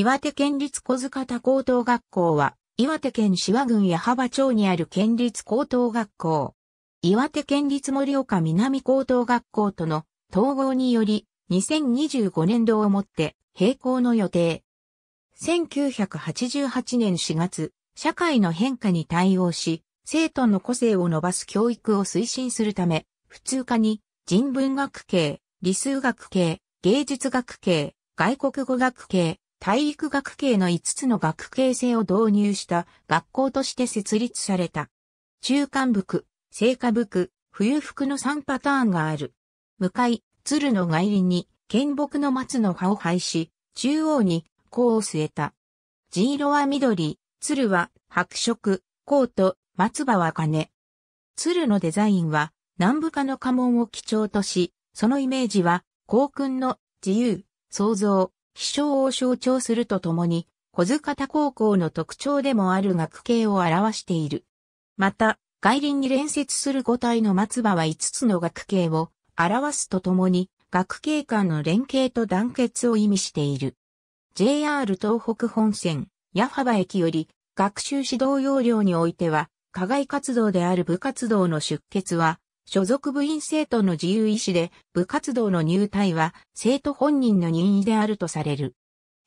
岩手県立小塚田高等学校は、岩手県志和郡矢巾町にある県立高等学校。岩手県立盛岡南高等学校との統合により、2025年度をもって閉校の予定。1988年4月、社会の変化に対応し、生徒の個性を伸ばす教育を推進するため、普通科に人文学系、理数学系、芸術学系、外国語学系、体育学系の5つの学系制を導入した学校として設立された。中間区、聖火区、冬服の3パターンがある。向かい、鶴の外輪に、剣木の松の葉を配し、中央に、甲を据えた。地色は緑、鶴は白色、甲と松葉は金。鶴のデザインは、南部科の家紋を基調とし、そのイメージは、皇訓の自由、創造、気象を象徴するとともに、小塚田高校の特徴でもある学系を表している。また、外輪に連接する五体の松葉は5つの学系を表すとともに、学系間の連携と団結を意味している。JR 東北本線、矢幅駅より、学習指導要領においては、課外活動である部活動の出欠は、所属部員生徒の自由意志で部活動の入隊は生徒本人の任意であるとされる。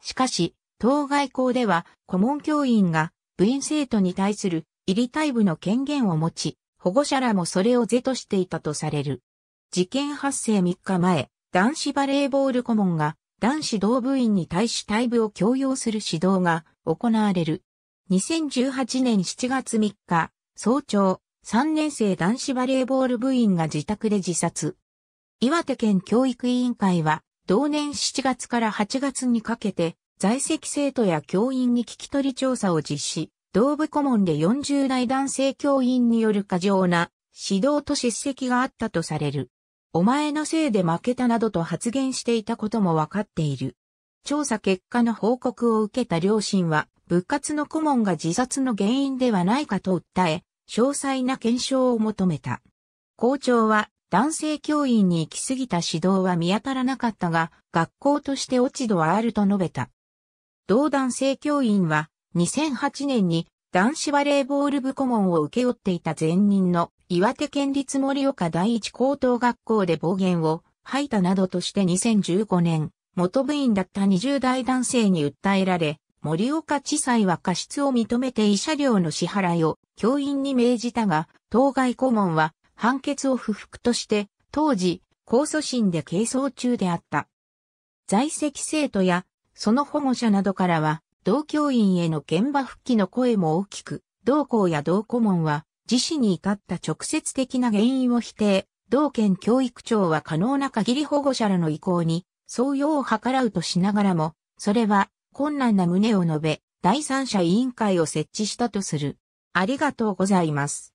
しかし、当該校では顧問教員が部員生徒に対する入り隊部の権限を持ち、保護者らもそれを是としていたとされる。事件発生3日前、男子バレーボール顧問が男子同部員に対し退部を強要する指導が行われる。2018年7月3日、早朝、3年生男子バレーボール部員が自宅で自殺。岩手県教育委員会は、同年7月から8月にかけて、在籍生徒や教員に聞き取り調査を実施、同部顧問で40代男性教員による過剰な指導と叱責があったとされる。お前のせいで負けたなどと発言していたこともわかっている。調査結果の報告を受けた両親は、部活の顧問が自殺の原因ではないかと訴え、詳細な検証を求めた。校長は男性教員に行き過ぎた指導は見当たらなかったが、学校として落ち度はあると述べた。同男性教員は2008年に男子バレーボール部顧問を受け負っていた前任の岩手県立森岡第一高等学校で暴言を吐いたなどとして2015年、元部員だった20代男性に訴えられ、森岡地裁は過失を認めて慰謝料の支払いを教員に命じたが、当該顧問は判決を不服として、当時、控訴審で係争中であった。在籍生徒や、その保護者などからは、同教員への現場復帰の声も大きく、同校や同顧問は、自死に至った直接的な原因を否定、同県教育庁は可能な限り保護者らの意向に、相用を図らうとしながらも、それは困難な旨を述べ、第三者委員会を設置したとする。ありがとうございます。